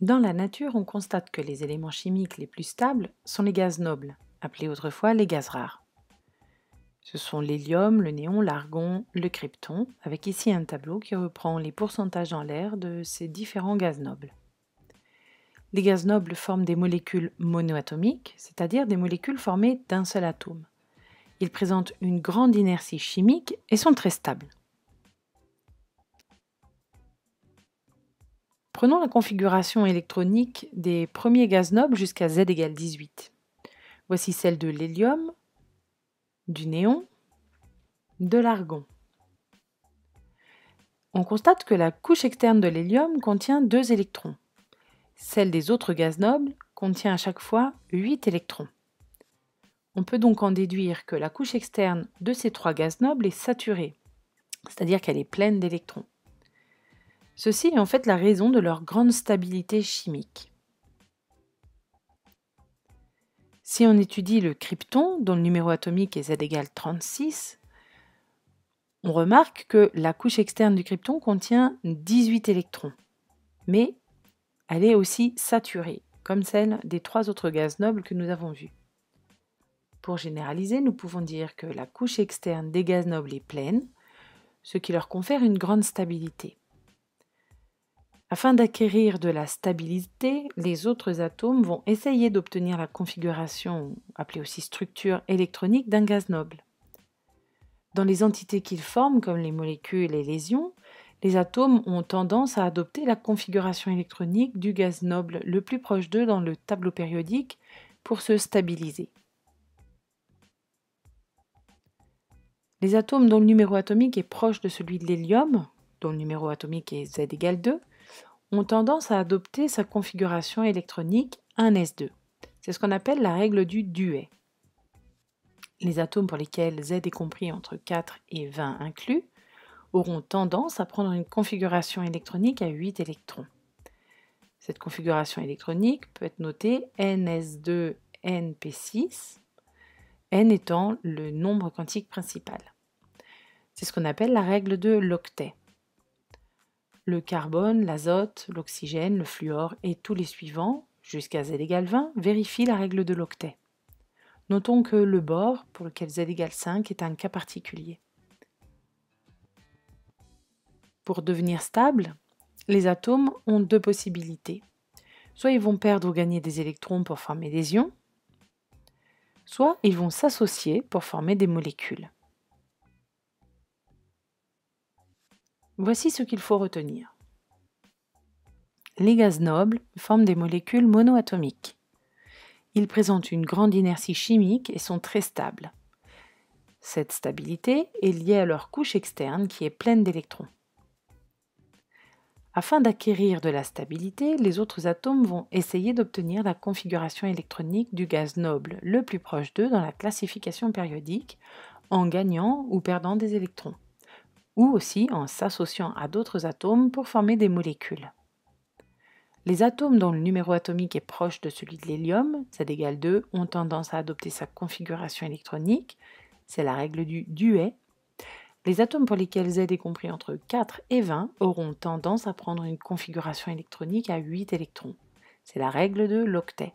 Dans la nature, on constate que les éléments chimiques les plus stables sont les gaz nobles, appelés autrefois les gaz rares. Ce sont l'hélium, le néon, l'argon, le krypton, avec ici un tableau qui reprend les pourcentages en l'air de ces différents gaz nobles. Les gaz nobles forment des molécules monoatomiques, c'est-à-dire des molécules formées d'un seul atome. Ils présentent une grande inertie chimique et sont très stables. Prenons la configuration électronique des premiers gaz nobles jusqu'à Z égale 18. Voici celle de l'hélium, du néon, de l'argon. On constate que la couche externe de l'hélium contient 2 électrons. Celle des autres gaz nobles contient à chaque fois 8 électrons. On peut donc en déduire que la couche externe de ces trois gaz nobles est saturée, c'est-à-dire qu'elle est pleine d'électrons. Ceci est en fait la raison de leur grande stabilité chimique. Si on étudie le krypton, dont le numéro atomique est Z égale 36, on remarque que la couche externe du krypton contient 18 électrons, mais elle est aussi saturée, comme celle des trois autres gaz nobles que nous avons vus. Pour généraliser, nous pouvons dire que la couche externe des gaz nobles est pleine, ce qui leur confère une grande stabilité. Afin d'acquérir de la stabilité, les autres atomes vont essayer d'obtenir la configuration, appelée aussi structure électronique, d'un gaz noble. Dans les entités qu'ils forment, comme les molécules et les lésions, les atomes ont tendance à adopter la configuration électronique du gaz noble le plus proche d'eux dans le tableau périodique pour se stabiliser. Les atomes dont le numéro atomique est proche de celui de l'hélium, dont le numéro atomique est Z égale 2, ont tendance à adopter sa configuration électronique 1s2. C'est ce qu'on appelle la règle du duet. Les atomes pour lesquels Z est compris entre 4 et 20 inclus auront tendance à prendre une configuration électronique à 8 électrons. Cette configuration électronique peut être notée NS2NP6, N étant le nombre quantique principal. C'est ce qu'on appelle la règle de l'octet le carbone, l'azote, l'oxygène, le fluor et tous les suivants, jusqu'à Z égale 20, vérifient la règle de l'octet. Notons que le bord, pour lequel Z égale 5, est un cas particulier. Pour devenir stable, les atomes ont deux possibilités. Soit ils vont perdre ou gagner des électrons pour former des ions, soit ils vont s'associer pour former des molécules. Voici ce qu'il faut retenir. Les gaz nobles forment des molécules monoatomiques. Ils présentent une grande inertie chimique et sont très stables. Cette stabilité est liée à leur couche externe qui est pleine d'électrons. Afin d'acquérir de la stabilité, les autres atomes vont essayer d'obtenir la configuration électronique du gaz noble le plus proche d'eux dans la classification périodique en gagnant ou perdant des électrons ou aussi en s'associant à d'autres atomes pour former des molécules. Les atomes dont le numéro atomique est proche de celui de l'hélium, Z égale 2, ont tendance à adopter sa configuration électronique, c'est la règle du duet. Les atomes pour lesquels Z est compris entre 4 et 20 auront tendance à prendre une configuration électronique à 8 électrons, c'est la règle de l'octet.